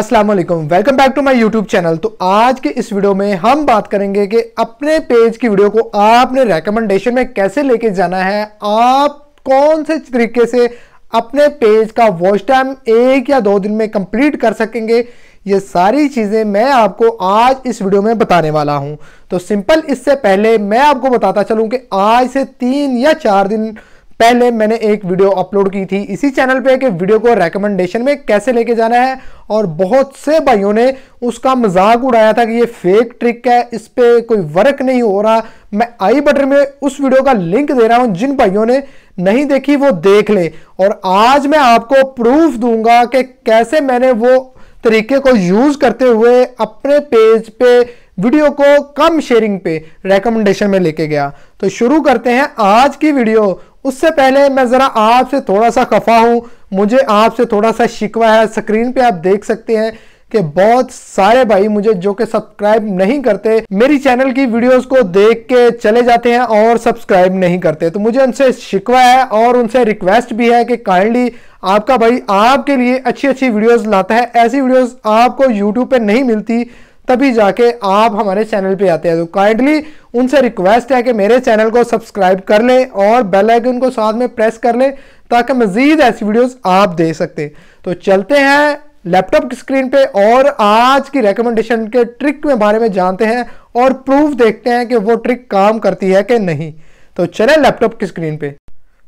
Aslam welcome back to my YouTube channel तो आज के इस वीडियो में हम बात करेंगे कि अपने पेज की वीडियो को आपने रेकमेंडेशन में कैसे लेके जाना है आप कौन से तरीके से अपने पेज का वॉच टाइम एक या दो दिन में कंप्लीट कर सकेंगे ये सारी चीज़ें मैं आपको आज इस वीडियो में बताने वाला हूँ तो सिंपल इससे पहले मैं आपको बताता चलूँ कि आज से तीन या चार दिन पहले मैंने एक वीडियो अपलोड की थी इसी चैनल पे कि वीडियो को रेकमेंडेशन में कैसे लेके जाना है और बहुत से भाइयों ने उसका मजाक उड़ाया था कि ये फेक ट्रिक है इस पर कोई वर्क नहीं हो रहा मैं आई बटन में उस वीडियो का लिंक दे रहा हूँ जिन भाइयों ने नहीं देखी वो देख ले और आज मैं आपको प्रूफ दूंगा कि कैसे मैंने वो तरीके को यूज़ करते हुए अपने पेज पे वीडियो को कम शेयरिंग पे रेकमेंडेशन में लेके गया तो शुरू करते हैं आज की वीडियो उससे पहले मैं ज़रा आपसे थोड़ा सा खफा हूँ मुझे आपसे थोड़ा सा शिकवा है स्क्रीन पे आप देख सकते हैं कि बहुत सारे भाई मुझे जो कि सब्सक्राइब नहीं करते मेरी चैनल की वीडियोस को देख के चले जाते हैं और सब्सक्राइब नहीं करते तो मुझे उनसे शिकवा है और उनसे रिक्वेस्ट भी है कि काइंडली आपका भाई आपके लिए अच्छी अच्छी वीडियोज लाता है ऐसी वीडियोज़ आपको यूट्यूब पर नहीं मिलती तभी जाके आप हमारे चैनल पे आते हैं तो काइंडली उनसे रिक्वेस्ट है कि मेरे चैनल को सब्सक्राइब कर लें और बेल आइकन को साथ में प्रेस कर लें ताकि मज़ीद ऐसी वीडियोस आप दे सकते तो चलते हैं लैपटॉप की स्क्रीन पे और आज की रिकमेंडेशन के ट्रिक के बारे में जानते हैं और प्रूफ देखते हैं कि वो ट्रिक काम करती है कि नहीं तो चले लैपटॉप की स्क्रीन पर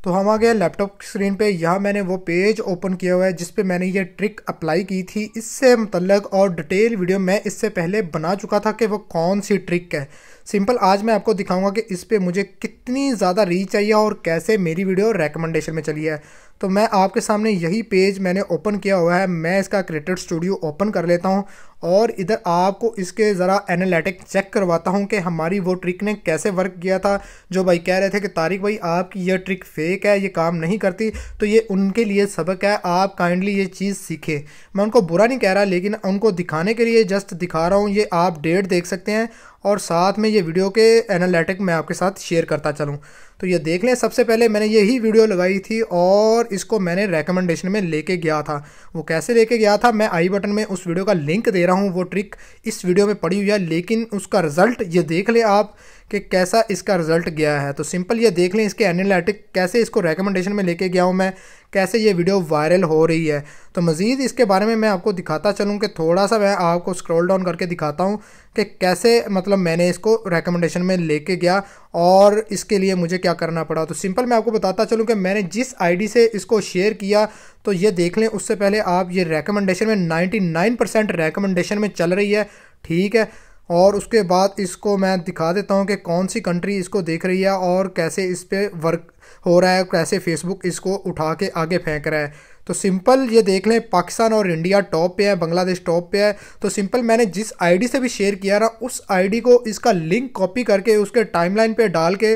तो हम आ गए लैपटॉप स्क्रीन पे यहाँ मैंने वो पेज ओपन किया हुआ है जिस पे मैंने ये ट्रिक अप्लाई की थी इससे मतलब और डिटेल वीडियो मैं इससे पहले बना चुका था कि वो कौन सी ट्रिक है सिंपल आज मैं आपको दिखाऊंगा कि इस पर मुझे कितनी ज़्यादा रीच आई है और कैसे मेरी वीडियो रेकमेंडेशन में चली है तो मैं आपके सामने यही पेज मैंने ओपन किया हुआ है मैं इसका क्रिएटर स्टूडियो ओपन कर लेता हूँ और इधर आपको इसके ज़रा एनालिटिक चेक करवाता हूँ कि हमारी वो ट्रिक ने कैसे वर्क किया था जो भाई कह रहे थे कि तारिक भाई आपकी ये ट्रिक फेक है ये काम नहीं करती तो ये उनके लिए सबक है आप काइंडली ये चीज़ सीखें मैं उनको बुरा नहीं कह रहा लेकिन उनको दिखाने के लिए जस्ट दिखा रहा हूँ ये आप डेट देख सकते हैं और साथ में ये वीडियो के एनालिटिक मैं आपके साथ शेयर करता चलूँ तो ये देख लें सबसे पहले मैंने यही वीडियो लगाई थी और इसको मैंने रेकमेंडेशन में लेके गया था वो कैसे लेके गया था मैं आई बटन में उस वीडियो का लिंक दे रहा हूँ वो ट्रिक इस वीडियो में पड़ी हुई है लेकिन उसका रिज़ल्ट ये देख लें आप कि कैसा इसका रिजल्ट गया है तो सिंपल ये देख लें इसके एनालिटिक कैसे इसको रेकमेंडेशन में लेके गया हूँ मैं कैसे ये वीडियो वायरल हो रही है तो मज़ीद इसके बारे में मैं आपको दिखाता चलूँ कि थोड़ा सा मैं आपको स्क्रॉल डाउन करके दिखाता हूँ कि कैसे मतलब मैंने इसको रेकमेंडेशन में लेके गया और इसके लिए मुझे क्या करना पड़ा तो सिंपल मैं आपको बताता चलूँ कि मैंने जिस आई से इसको शेयर किया तो ये देख लें उससे पहले आप ये रेकमेंडेशन में नाइन्टी परसेंट रेकमेंडेशन में चल रही है ठीक है और उसके बाद इसको मैं दिखा देता हूँ कि कौन सी कंट्री इसको देख रही है और कैसे इस पर वर्क हो रहा है कैसे फेसबुक इसको उठा के आगे फेंक रहा है तो सिंपल ये देख लें पाकिस्तान और इंडिया टॉप पे है बांग्लादेश टॉप पे है तो सिंपल मैंने जिस आईडी से भी शेयर किया ना उस आईडी को इसका लिंक कॉपी करके उसके टाइमलाइन पे डाल के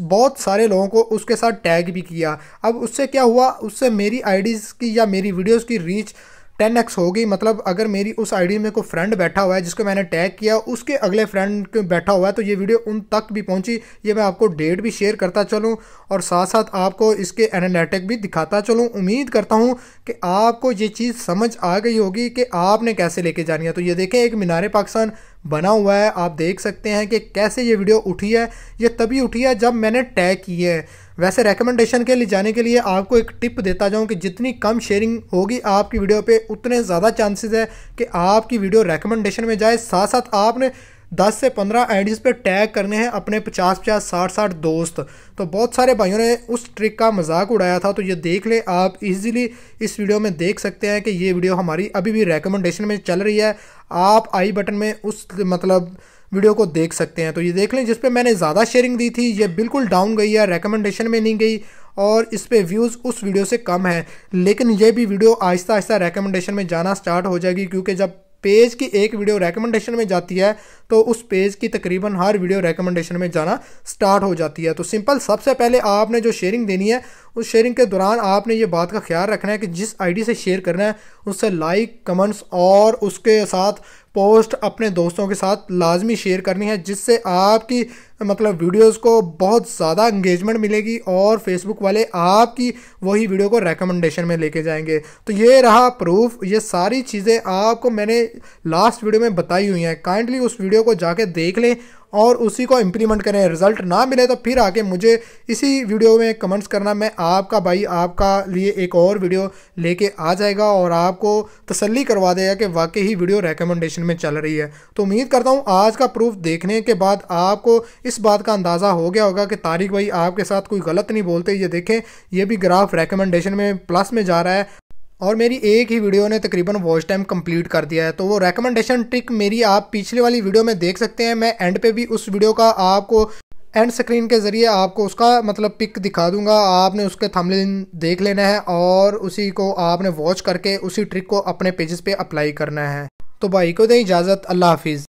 बहुत सारे लोगों को उसके साथ टैग भी किया अब उससे क्या हुआ उससे मेरी आईडीज़ की या मेरी वीडियोज़ की रीच टेन एक्स होगी मतलब अगर मेरी उस आईडी में कोई फ्रेंड बैठा हुआ है जिसको मैंने टैग किया उसके अगले फ्रेंड बैठा हुआ है तो ये वीडियो उन तक भी पहुंची ये मैं आपको डेट भी शेयर करता चलूँ और साथ साथ आपको इसके एनालिटिक भी दिखाता चलूँ उम्मीद करता हूँ कि आपको ये चीज़ समझ आ गई होगी कि आपने कैसे लेके जानी है तो ये देखें एक मीनार पाकिस्तान बना हुआ है आप देख सकते हैं कि कैसे ये वीडियो उठी है ये तभी उठी है जब मैंने टैग की है वैसे रेकमेंडेशन के लिए जाने के लिए आपको एक टिप देता जाऊं कि जितनी कम शेयरिंग होगी आपकी वीडियो पे उतने ज़्यादा चांसेस है कि आपकी वीडियो रेकमेंडेशन में जाए साथ साथ आपने दस से पंद्रह आईडीज़ पे टैग करने हैं अपने पचास पचास साठ साठ दोस्त तो बहुत सारे भाइयों ने उस ट्रिक का मजाक उड़ाया था तो ये देख लें आप इजीली इस वीडियो में देख सकते हैं कि ये वीडियो हमारी अभी भी रेकमेंडेशन में चल रही है आप आई बटन में उस मतलब वीडियो को देख सकते हैं तो ये देख लें जिस पर मैंने ज़्यादा शेयरिंग दी थी ये बिल्कुल डाउन गई है रेकमेंडेशन में नहीं गई और इस पर व्यूज़ उस वीडियो से कम है लेकिन ये भी वीडियो आहिस्ता आहिस्ता रेकमेंडेशन में जाना स्टार्ट हो जाएगी क्योंकि जब पेज की एक वीडियो रेकमेंडेशन में जाती है तो उस पेज की तकरीबन हर वीडियो रेकमेंडेशन में जाना स्टार्ट हो जाती है तो सिंपल सबसे पहले आपने जो शेयरिंग देनी है उस शेयरिंग के दौरान आपने ये बात का ख्याल रखना है कि जिस आईडी से शेयर करना है उससे लाइक कमेंट्स और उसके साथ पोस्ट अपने दोस्तों के साथ लाजमी शेयर करनी है जिससे आपकी मतलब वीडियोस को बहुत ज़्यादा इंगेजमेंट मिलेगी और फेसबुक वाले आपकी वही वीडियो को रेकमेंडेशन में लेके जाएंगे तो ये रहा प्रूफ ये सारी चीज़ें आपको मैंने लास्ट वीडियो में बताई हुई हैं काइंडली उस वीडियो को जाके देख लें और उसी को इम्प्लीमेंट करें रिजल्ट ना मिले तो फिर आके मुझे इसी वीडियो में कमेंट्स करना मैं आपका भाई आपका लिए एक और वीडियो लेके आ जाएगा और आपको तसल्ली करवा देगा कि वाकई ही वीडियो रेकमेंडेशन में चल रही है तो उम्मीद करता हूँ आज का प्रूफ देखने के बाद आपको इस बात का अंदाज़ा हो गया होगा कि तारिक भाई आपके साथ कोई गलत नहीं बोलते ये देखें ये भी ग्राफ रेकमेंडेशन में प्लस में जा रहा है और मेरी एक ही वीडियो ने तकरीबन वॉच टाइम कंप्लीट कर दिया है तो वो रेकमेंडेशन ट्रिक मेरी आप पिछले वाली वीडियो में देख सकते हैं मैं एंड पे भी उस वीडियो का आपको एंड स्क्रीन के ज़रिए आपको उसका मतलब पिक दिखा दूंगा आपने उसके थंबनेल देख लेना है और उसी को आपने वॉच करके उसी ट्रिक को अपने पेजेस पे अप्लाई करना है तो भाई को दें इजाज़त अल्लाह हाफिज़